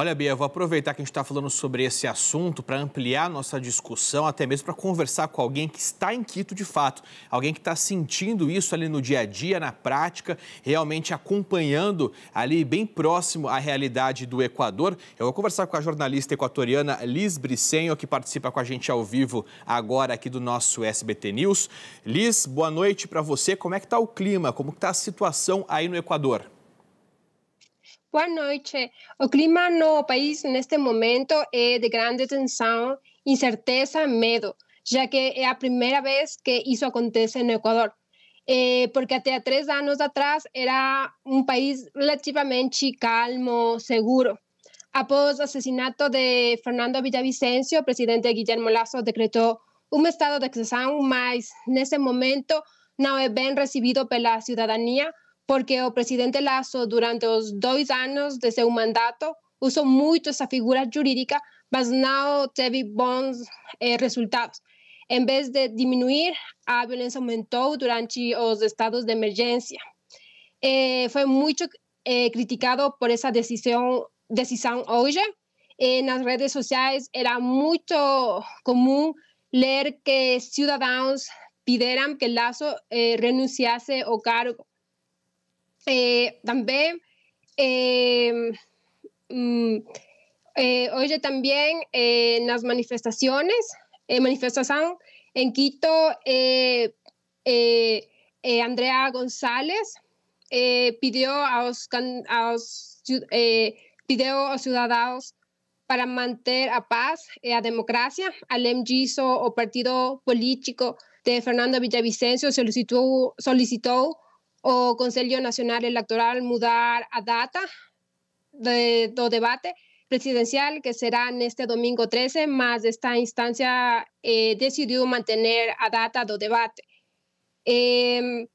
Olha, Bia, vou aproveitar que a gente está falando sobre esse assunto para ampliar nossa discussão, até mesmo para conversar com alguém que está em Quito de fato, alguém que está sentindo isso ali no dia a dia, na prática, realmente acompanhando ali bem próximo a realidade do Equador. Eu vou conversar com a jornalista equatoriana Liz Brissenho, que participa com a gente ao vivo agora aqui do nosso SBT News. Liz, boa noite para você. Como é que está o clima? Como está a situação aí no Equador? Buenas noches. El clima en no país en este momento es eh, de grande tensión, incerteza, miedo, ya que es la primera vez que eso acontece en Ecuador, eh, porque hasta tres años atrás era un país relativamente calmo, seguro. Após el asesinato de Fernando Villavicencio, el presidente Guillermo Lasso decretó un estado de pero en ese momento no es bien recibido por la ciudadanía, porque el presidente Lazo durante los dos años de su mandato usó mucho esa figura jurídica, pero no teve buenos eh, resultados. En vez de disminuir, la violencia aumentó durante los estados de emergencia. Eh, fue mucho eh, criticado por decisión decisión hoy. En las redes sociales era muy común leer que ciudadanos pidieran que Lazo renunciase o cargo. Eh, también eh, mm, eh, oye también en las manifestaciones, eh, manifestación en Quito, Andrea González pidió a los, pidió a ciudadanos para mantener a paz y a democracia. Al Giso, o partido político de Fernando Villavicencio solicitó, solicitó o Consejo Nacional Electoral... mudar a data de, do debate presidencial que será este domingo 13, más esta instancia eh, mantener a data do debate. Eh,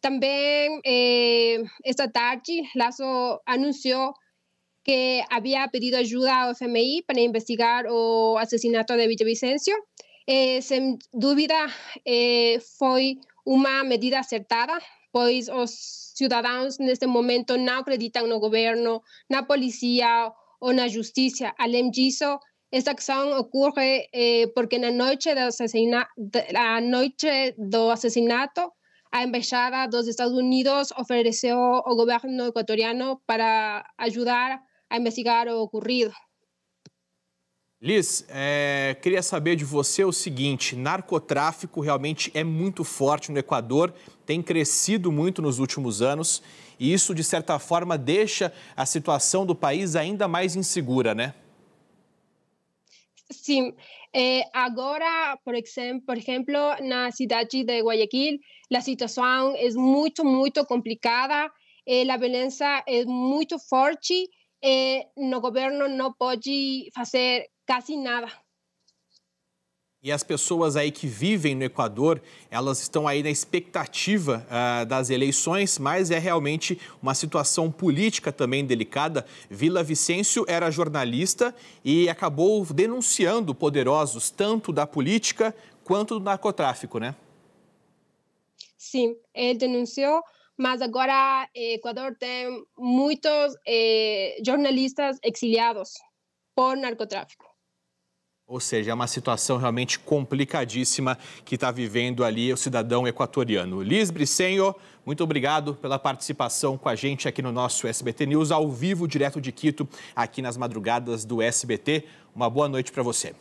también eh, esta tarde Lazo anunció que había pedido ayuda a FMI para investigar el asesinato de Villavicencio. Eh, sin duda, eh, fue una medida acertada, pois os en este momento não acreditam no governo, na policía ou na justiça. Além disso, esta acción ocurre eh, porque na noite do, assassina la noche do asesinato, a embaixada dos Estados Unidos ofreció al gobierno ecuatoriano para ayudar a investigar o ocurrido. Liz, é, queria saber de você o seguinte: narcotráfico realmente é muito forte no Equador, tem crescido muito nos últimos anos, e isso, de certa forma, deixa a situação do país ainda mais insegura, né? Sim. É, eh, agora, por exemplo, por exemplo, na cidade de Guayaquil, a situação é muito, muito complicada, é, eh, a violência é muito forte. Eh, no governo não pode fazer casi nada. E as pessoas aí que vivem no Equador, elas estão aí na expectativa uh, das eleições, mas é realmente uma situação política também delicada. Vila Vicêncio era jornalista e acabou denunciando poderosos tanto da política quanto do narcotráfico, né? Sim, ele denunciou, mas agora Equador eh, tem muitos eh, jornalistas exiliados por narcotráfico. Ou seja, é uma situação realmente complicadíssima que está vivendo ali o cidadão equatoriano. Liz Brissenho, muito obrigado pela participação com a gente aqui no nosso SBT News, ao vivo, direto de Quito, aqui nas madrugadas do SBT. Uma boa noite para você.